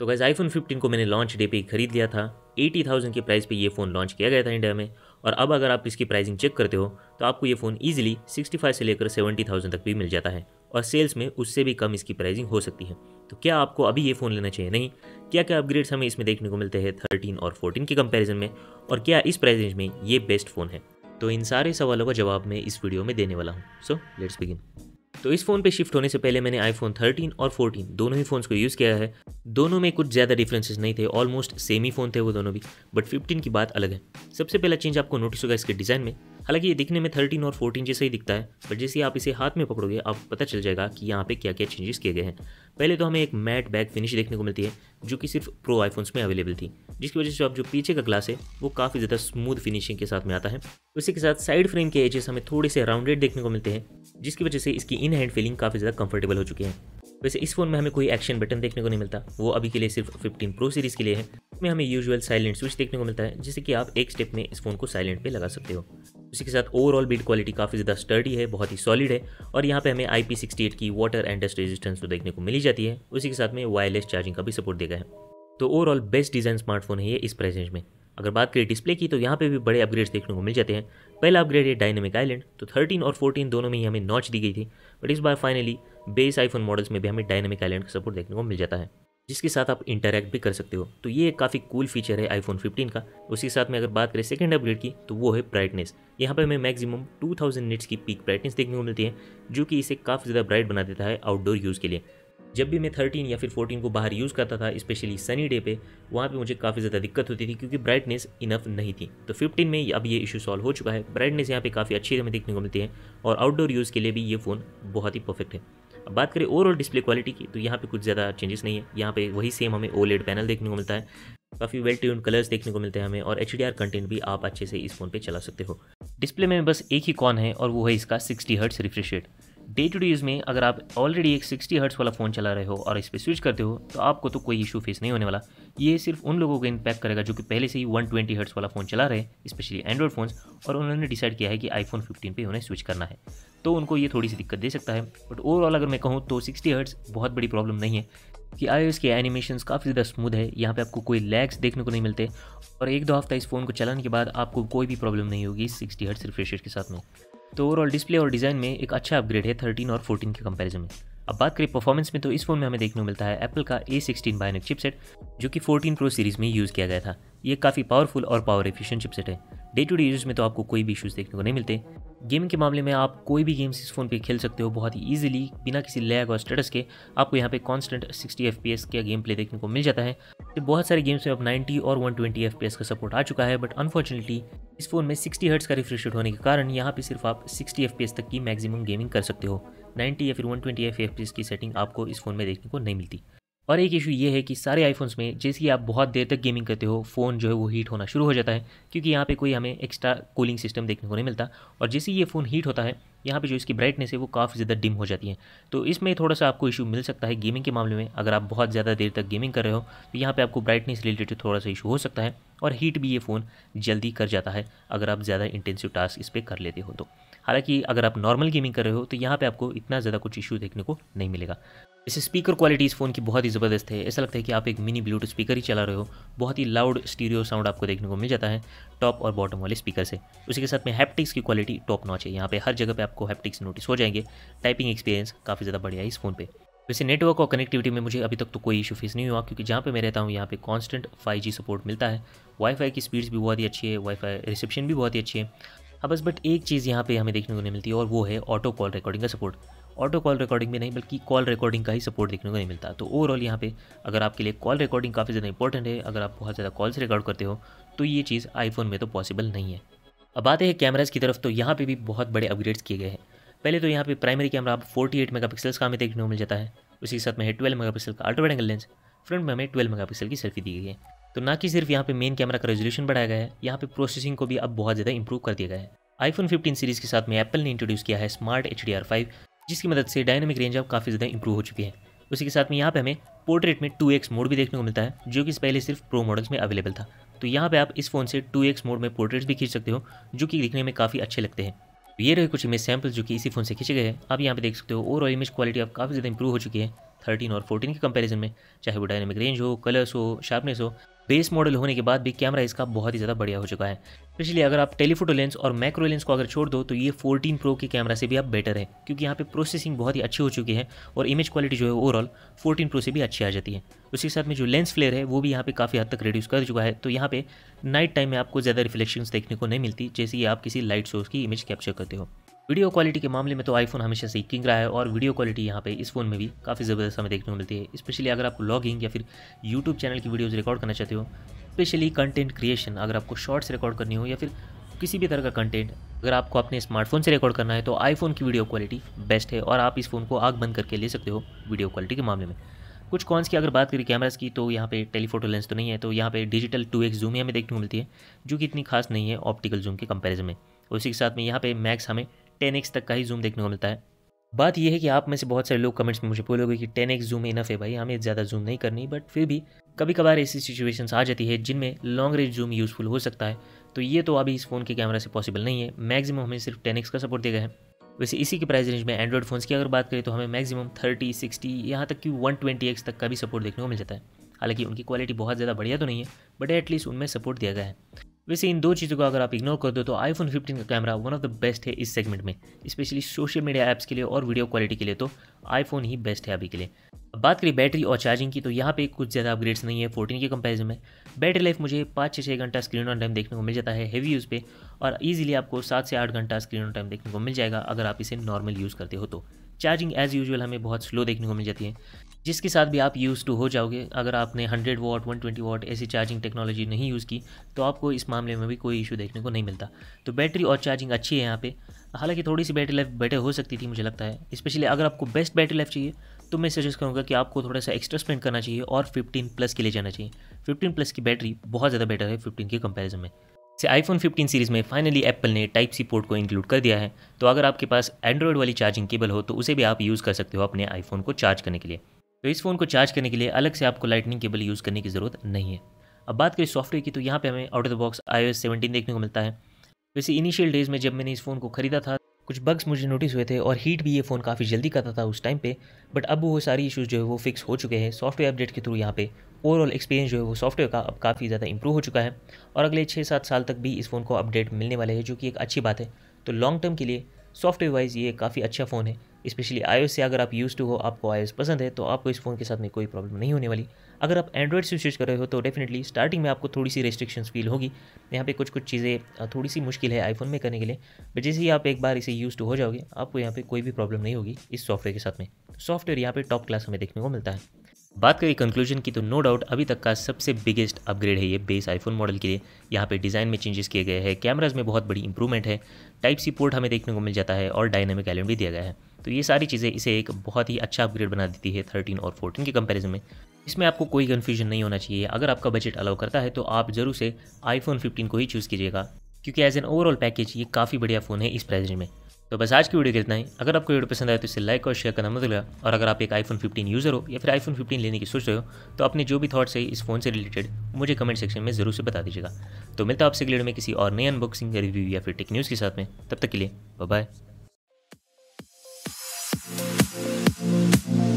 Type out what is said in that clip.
तो gas iPhone 15 को मैंने लॉन्च डे पे ही खरीद लिया था 80,000 के प्राइस पे ये फ़ोन लॉन्च किया गया था इंडिया में और अब अगर आप इसकी प्राइसिंग चेक करते हो तो आपको ये फ़ोन ईजिली 65 से लेकर 70,000 तक भी मिल जाता है और सेल्स में उससे भी कम इसकी प्राइसिंग हो सकती है तो क्या आपको अभी ये फ़ोन लेना चाहिए नहीं क्या क्या अपग्रेड्स हमें इसमें देखने को मिलते हैं थर्टीन और फोर्टीन के कंपेरिजन में और क्या इस प्राइस रेंज में ये बेस्ट फ़ोन है तो इन सारे सवालों का जवाब मैं इस वीडियो में देने वाला हूँ सो लेट्स बिगिन तो इस फ़ोन पे शिफ्ट होने से पहले मैंने आईफोन 13 और 14 दोनों ही फ़ोन्स को यूज़ किया है दोनों में कुछ ज़्यादा डिफरेंसेस नहीं थे ऑलमोस्ट सेम ही फ़ोन थे वो दोनों भी बट 15 की बात अलग है सबसे पहला चेंज आपको नोटिस होगा इसके डिज़ाइन में हालांकि ये दिखने में थर्टीन और फोर्टीन जैसे ही दिखता है पर जैसे आप इसे हाथ में पकड़ोगे आपको पता चल जाएगा कि यहाँ पे क्या क्या चेंजेस किए गए हैं पहले तो हमें एक मैट बैक फिनिश देखने को मिलती है जो कि सिर्फ प्रो आईफोन्स में अवेलेबल थी जिसकी वजह से आप जो पीछे का ग्लास है वो काफ़ी ज़्यादा स्मूथ फिनिशिंग के साथ में आता है उसी के साथ साइड फ्रेम के एजेस हमें थोड़े से राउंडेड देखने को मिलते हैं जिसकी वजह से इसकी इन हैंड फीलिंग काफ़ी ज़्यादा कंफर्टेबल हो चुकी है वैसे इस फोन में हमें कोई एक्शन बटन देखने को नहीं मिलता वो अभी के लिए सिर्फ 15 प्रो सीरीज के लिए है इसमें हमें यूजुअल साइलेंट स्विच देखने को मिलता है जिससे कि आप एक स्टेप में इस फोन को साइलेंट पे लगा सकते हो उसी के साथ ओवरऑल बिल्ड क्वालिटी काफ़ी ज़्यादा स्टर्डी है बहुत ही सॉलिड है और यहाँ पे हमें आई पी सिक्सटी एट की वाटर एंड डस्ट रेजिस्टेंस तो देखने को मिली जाती है उसी के साथ में वायरलेस चार्जिंग का भी सपोर्ट देगा है तो ओवरऑल बेस्ट डिज़ाइन स्मार्टफोन है ये इस प्राइस रेंज में अगर बात करें डिस्प्ले की तो यहाँ पे भी बड़े अपग्रेड्स देखने को मिल जाते हैं पहला अपग्रेड है डायनेमिक आइलैंड तो 13 और 14 दोनों में ही हमें नॉच दी गई थी बट इस बार फाइनली बेस आईफोन मॉडल्स में भी हमें डायनेमिक आइलैंड का सपोर्ट देखने को मिल जाता है जिसके साथ आप इंटरेक्ट भी कर सकते हो तो ये काफ़ी कूल फीचर है आईफोन 15 का उसके साथ में अगर बात करें सेकेंड अपग्रेड की तो वो है ब्राइटनेस यहाँ पर हमें मैक्सिमम 2000 थाउजेंड की पीक ब्राइटनेस देखने को मिलती है जो कि इसे काफ़ी ज़्यादा ब्राइट बना देता है आउटडोर यूज़ के लिए जब भी मैं थर्टीन या फिर फोर्टीन को बाहर यूज़ करता था स्पेशली सनी डे पे वहाँ पे मुझे काफ़ी ज़्यादा दिक्कत होती थी क्योंकि ब्राइटनेस इनफ नहीं थी तो फिफ्टीन में अब ये इशू सॉल्व हो चुका है ब्राइटनेस यहाँ पे काफ़ी अच्छी हमें देखने को मिलती है और आउटडोर यूज़ के लिए भी ये फ़ोन बहुत ही परफेक्ट है बात करें ओवरऑल डिस्प्ले क्वालिटी की तो यहाँ पे कुछ ज़्यादा चेंजेस नहीं है यहाँ पे वही सेम हमें ओलेड पैनल देखने को मिलता है काफ़ी वेल ट्यून कलर्स देखने को मिलते हैं हमें और एच कंटेंट भी आप अच्छे से इस फ़ोन पे चला सकते हो डिस्प्ले में बस एक ही कॉन है और वो है इसका sixty hertz refresh rate day to day use में अगर आप ऑलरेडी एक सिक्सटी हर्ट्स वाला फ़ोन चला रहे हो और इस पर स्विच करते हो तो आपको तो कोई इशू फेस नहीं होने वाला ये सिर्फ उन लोगों को इम्पैक्ट करेगा जो कि पहले से ही वन ट्वेंटी हर्ट्स वाला फ़ोन चला रहे हैं स्पेशली एंड्रॉइड फ़ोन्स और उन्होंने डिसाइड किया है कि आईफोन फिफ्टीन पर उन्हें स्विच करना है तो उनको ये थोड़ी सी दिक्कत दे सकता है बट ओवरऑल अगर मैं कहूँ तो सिक्सटी हर्ट्स बहुत बड़ी प्रॉब्लम नहीं है कि आई के एनिमेशन काफ़ी ज़्यादा स्मूथ है यहाँ पे आपको कोई लैग्स देखने को नहीं मिलते और एक दो हफ्ता इस फ़ोन को चलाने के बाद आपको कोई भी प्रॉब्लम नहीं होगी सिक्सटी हर्ट्स रिफ्रेशर के साथ में तो ओवरऑल डिस्प्ले और डिज़ाइन में एक अच्छा अपग्रेड है थर्टीन और फोर्टीन के कंपेरिजन में अब बात करें परफॉर्मेंस में तो इस फोन में हमें देखने को मिलता है एप्पल का ए सिक्सटीन बायोनिक चिपसेट जो कि 14 प्रो सीरीज में यूज़ किया गया था ये काफ़ी पावरफुल और पावर एफिशिएंट चिपसेट है डे टू डे यूज़ में तो आपको कोई भी इशूज़ देखने को नहीं मिलते गेमिंग के मामले में आप कोई भी गेम्स इस फ़ोन पे खेल सकते हो बहुत ही ईजिली बिना किसी लैग और स्टेटस के आपको यहाँ पे कांस्टेंट 60 एफ का गेम प्ले देखने को मिल जाता है तो बहुत सारे गेम्स में अब 90 और 120 ट्वेंटी का सपोर्ट आ चुका है बट अनफॉर्चुनेटली इस फ़ोन में 60 हर्ट्स का रिफ्रेश रेट होने के कारण यहाँ पे सिर्फ आप 60 एफ तक की मैक्सिमम गेमिंग कर सकते हो 90 या फिर 120 ट्वेंटी की सेटिंग आपको इस फ़ोन में देखने को नहीं मिलती और एक इशू ये है कि सारे आईफोन्स में जैसे ही आप बहुत देर तक गेमिंग करते हो फ़ोन जो है वो हीट होना शुरू हो जाता है क्योंकि यहाँ पे कोई हमें एक्स्ट्रा कूलिंग सिस्टम देखने को नहीं मिलता और जैसे ही ये फ़ोन हीट होता है यहाँ पे जो इसकी ब्राइटनेस है वो काफ़ी ज़्यादा डिम हो जाती है तो इसमें थोड़ा सा आपको इशू मिल सकता है गेमिंग के मामले में अगर आप बहुत ज़्यादा देर तक गेमिंग कर रहे हो तो यहाँ पर आपको ब्राइटनेस रिलेटेड थोड़ा सा इशू हो सकता है और हीट भी ये फ़ोन जल्दी कर जाता है अगर आप ज़्यादा इंटेंसिव टास्क इस पर कर लेते हो तो हालांकि अगर आप नॉर्मल गेमिंग कर रहे हो तो यहाँ पे आपको इतना ज़्यादा कुछ इशू देखने को नहीं मिलेगा इसे स्पीकर क्वालिटी इस फ़ोन की बहुत ही ज़बरदस्त है ऐसा लगता है कि आप एक मिनी ब्लूटूथ स्पीकर ही चला रहे हो बहुत ही लाउड स्टीरियो साउंड आपको देखने को मिल जाता है टॉप और बॉटम वाले स्पीकर से उसी के साथ में हैप्टिक्स की क्वालिटी टॉप नॉच है यहाँ पे हर जगह पे आपको हैप्टिक्स नोटिस हो जाएंगे टाइपिंग एक्सपीरियंस काफ़ी ज़्यादा बढ़िया है इस फ़ोन पर वैसे नेटवर्क और कनेक्टिविटी में मुझे अभी तक तो कोई इशू फेस नहीं हुआ क्योंकि जहाँ पे मैं रहता हूँ यहाँ पे कांस्टेंट 5G सपोर्ट मिलता है वाईफाई की स्पीड्स भी बहुत ही अच्छी है वाईफाई रिसेप्शन भी बहुत ही अच्छी है अब बस बट एक चीज़ यहाँ पे हमें देखने को नहीं मिलती और वो है ऑटो कॉल रिकॉर्डिंग का सपोर्ट ऑटो कॉल रिकॉर्डिंग में नहीं बल्कि कॉल रिकॉर्डिंग का ही सपोर्ट देखने को नहीं मिलता तो ओवरऑल यहाँ पे अगर आपके लिए कॉल रिकॉर्डिंग काफ़ी ज़्यादा इंपॉर्टेंट है अगर आप बहुत ज़्यादा कॉल्स रिकॉर्ड करते हो तो ये चीज़ आईफोन में तो पॉसिबल नहीं है अब आते हैं कैमराज की तरफ तो यहाँ पर भी बहुत बड़े अपग्रेड्स किए गए हैं पहले तो यहाँ पर प्राइमरी कैमरा आप मेगा पिक्सल्स का हमें देखने को मिल जाता है उसी के साथ में है मेगा पिक्सल का अल्ट्रा एंगल लेंस फ्रंट में हमें मेगा पिक्सल की सेल्फी दी गई है तो ना कि सिर्फ यहाँ पे मेन कैमरा का रेजोल्यूशन बढ़ाया गया है यहाँ पे प्रोसेसिंग को भी अब बहुत ज़्यादा इंप्रूव कर दिया गया है आईफोन 15 सीरीज़ के साथ में एप्पल ने इंट्रोड्यूस किया है स्मार्ट एच डी जिसकी मदद से डायनेमिक रेंज अब काफ़ी ज़्यादा इंप्रूव हो चुकी है उसी के साथ में यहाँ पे हमें पोर्ट्रेट में टू मोड भी देखने को मिलता है जो कि पहले सिर्फ प्रो मॉडल्स में अवेलेबल था तो यहाँ पे आप इस फ़ोन से टू मोड में पोर्ट्रेट्स भी खींच सकते हो जो कि दिखने में काफ़ी अच्छे लगते हैं तो ये रहे कुछ इमेज सैम्पल्स जो कि इसी फ़ोन से खींचे गए हैं आप यहाँ पे देख सकते हो ओवरऑल इमेज क्वालिटी अब काफ़ी ज़्यादा इंप्रूव हो चुकी है थर्टीन और फोर्टीन के कंपैरिजन में चाहे वो डायनेमिक रेंज हो कलर्स हो शार्पनेस हो बेस मॉडल होने के बाद भी कैमरा इसका बहुत ही ज़्यादा बढ़िया हो चुका है स्पेशली अगर आप टेलीफोटो लेंस और मैक्रो लेंस को अगर छोड़ दो तो ये 14 प्रो के कैमरा से भी आप बेटर है क्योंकि यहाँ पे प्रोसेसिंग बहुत ही अच्छी हो चुकी है और इमेज क्वालिटी जो है ओवरऑल 14 प्रो से भी अच्छी आ जाती है उसके साथ में जो लेंस फ्लेयर है वो भी यहाँ पे काफ़ी हद तक रिड्यूस कर चुका है तो यहाँ पे नाइट टाइम में आपको ज़्यादा रिफ्लेक्शन देखने को नहीं मिलती जैसे आप किसी लाइट सोर्स की इमेज कैप्चर करते हो वीडियो क्वालिटी के मामले में तो आईफोन हमेशा से ही किंग रहा है और वीडियो क्वालिटी यहाँ पे इस फोन में भी काफ़ी ज़बरदस्त हमें देखने को मिलती है स्पेशली अगर आप लॉगिंग या फिर यूट्यूब चैनल की वीडियोज़ रिकॉर्ड करना चाहते हो स्पेशली कंटेंट क्रिएशन अगर आपको शॉर्ट्स रिकॉर्ड करनी हो या फिर किसी भी तरह का कंटेंट अगर आपको अपने स्मार्टफोन से रिकॉर्ड करना है तो आईफोन की वीडियो क्वालिटी बेस्ट है और आप इस फ़ोन को आग बंद करके ले सकते हो वीडियो क्वालिटी के मामले में कुछ कॉन्स की अगर बात करें कैमरास की तो यहाँ पे टेलीफोटो लेंस तो नहीं है तो यहाँ पे डिजिटल टू एक्स जूम ही हमें देखने को मिलती है जो कि इतनी खास नहीं है ऑप्टिकल जूम के कंपैरिजन में उसी के साथ में यहाँ पे मैक्स हमें टेन एक्स तक का ही जूम देखने को मिलता है बात यह है कि आप में से बहुत सारे लोग कमेंट्स में मुझे बोलोगे कि टेन एक्स जूम इनफ है भाई हमें ज़्यादा जूम नहीं करनी बट फिर भी कभी कभार ऐसी सिचुएशंस आ जाती है जिनमें लॉन्ग रेंज जूम यूज़फुल हो सकता है तो ये तो अभी इस फ़ोन के कैमरा से पॉसिबल नहीं है मैक्सिमम हमें सिर्फ टेन एक्स का सपोर्ट दिया गया है वैसे इसी के प्राइस रेंज में एंड्रॉइड फ़ोन्स की अगर बात करें तो हमें मैक्सिमम थर्टी सिक्सटी यहाँ तक कि वन ट्वेंटी एक्स तक का भी सपोर्ट देखने को मिल जाता है हालांकि उनकी क्वालिटी बहुत ज़्यादा बढ़िया तो नहीं है बट एटलीस्ट उनमें सपोर्ट दिया गया है वैसे इन दो चीज़ों को अगर आप इग्नोर कर दो तो आईफोन फिफ्टीन का camera one of the best है इस सेगमेंट में स्पेशली सोशल मीडिया ऐप्स के लिए और वीडियो क्वालिटी के लिए तो आईफोन ही बेस्ट है अभी के लिए बात करें बैटरी और चार्जिंग की तो यहाँ पे कुछ ज़्यादा अपग्रेड्स नहीं है फोर्टीन के कंपैरिजन में बैटरी लाइफ मुझे पाँच से छः घंटा स्क्रीन ऑन टाइम देखने को मिल जाता है हेवी यूज़ पे और ईजिली आपको सात से आठ घंटा स्क्रीन ऑन टाइम देखने को मिल जाएगा अगर आप इसे नॉर्मल यूज़ करते हो तो चार्जिंग एज़ यूजल हमें बहुत स्लो देखने को मिल जाती है जिसके साथ भी आप यूज़ टू हो जाओगे अगर आपने 100 वॉट 120 वॉट ऐसी चार्जिंग टेक्नोलॉजी नहीं यूज़ की तो आपको इस मामले में भी कोई इशू देखने को नहीं मिलता तो बैटरी और चार्जिंग अच्छी है यहाँ पे हालांकि थोड़ी सी बैटरी लाइफ बेटर हो सकती थी मुझे लगता है स्पेशली अगर आपको बेस्ट बैटरी लाइफ चाहिए तो मैं सजेस्ट करूँगा कि आपको थोड़ा सा एक्स्ट्रा स्पेंड करना चाहिए और 15 प्लस के लिए जाना चाहिए 15 प्लस की बैटरी बहुत ज़्यादा बेटर है 15 के कंपैरिजन में से आईफोन 15 सीरीज़ में फाइनली एप्पल ने टाइप सी पोर्ट को इंक्लूड कर दिया है तो अगर आपके पास एंड्रॉयड वाली चार्जिंग केबल हो तो उसे भी आप यूज़ कर सकते हो अपने आईफोन को चार्ज करने के लिए तो इस फ़ोन को चार्ज करने के लिए अलग से आपको लाइटनिंग केबल यूज़ करने की ज़रूरत नहीं है अब बात करें सॉफ्टवेयर की तो यहाँ पे हमें out of the box I O देखने को मिलता है वैसे इनिशियल डेज़ में जब मैंने इस फ़ोन को खरीदा था कुछ बग्स मुझे नोटिस हुए थे और हीट भी ये फ़ोन काफ़ी जल्दी करता था उस टाइम पे बट अब वो सारी इशूज जो है वो फिक्स हो चुके हैं सॉफ्टवेयर अपडेट के थ्रू यहाँ पे ओवरऑल एक्सपीरियंस जो है वो सॉफ्टवेयर का अब काफ़ी ज़्यादा इंप्रूव हो चुका है और अगले छः सात साल तक भी इस फ़ोन को अपडेट मिलने वाले हैं जो कि एक अच्छी बात है तो लॉन्ग टर्म के लिए सॉफ्टवेयर वाइज ये काफ़ी अच्छा फ़ोन है स्पेशली आई से अगर आप यूज़ टू हो आपको आई पसंद है तो आपको इस फ़ोन के साथ में कोई प्रॉब्लम नहीं होने वाली अगर आप एंड्रॉइड से यूज कर रहे हो तो डेफिनेटली स्टार्टिंग में आपको थोड़ी सी रेस्ट्रिक्शन फील होगी यहाँ पे कुछ कुछ चीज़ें थोड़ी सी मुश्किल है आईफोन में करने के लिए बट जैसे ही आप एक बार इसे यूज़ टू हो जाओगे आपको यहाँ पर कोई भी प्रॉब्लम नहीं होगी इस सॉफ्टवेयर के साथ में सॉफ्टवेयर यहाँ पर टॉप क्लास हमें देखने को मिलता है बात करें कंक्लूजन की तो नो डाउट अभी तक का सबसे बिगेस्ट अपग्रेड है ये बेस आईफोन मॉडल के लिए यहाँ पे डिज़ाइन में चेंजेस किए गए हैं कैमराज में बहुत बड़ी इंप्रूवमेंट है टाइप सी पोर्ट हमें देखने को मिल जाता है और डायनामिक एलन भी दिया गया है तो ये सारी चीज़ें इसे एक बहुत ही अच्छा अपग्रेड बना देती है थर्टीन और फोर्टीन के कंपेरिजन में इसमें आपको कोई कन्फ्यूजन नहीं होना चाहिए अगर आपका बजट अलाउ करता है तो आप ज़रूर से आईफोन फिफ्टीन को ही चूज़ कीजिएगा क्योंकि एज एन ओवरऑल पैकेज ये काफ़ी बढ़िया फ़ोन है इस प्राइस में तो बस आज की वीडियो के इतना ही अगर आपको वीडियो पसंद आए तो इसे लाइक और शेयर करना मत भूलिएगा और अगर आप एक आईफोन 15 यूज़र हो या फिर आईफोन 15 लेने की सोच रहे हो तो अपने जो भी थॉट्स है इस फोन से रिलेटेड मुझे कमेंट सेक्शन में ज़रूर से बता दीजिएगा तो मिलता है आपसे अगले में किसी और नई अनबॉक्सिंग रिव्यू या फिर टेक न्यूज़ के साथ में तब तक के लिए बाय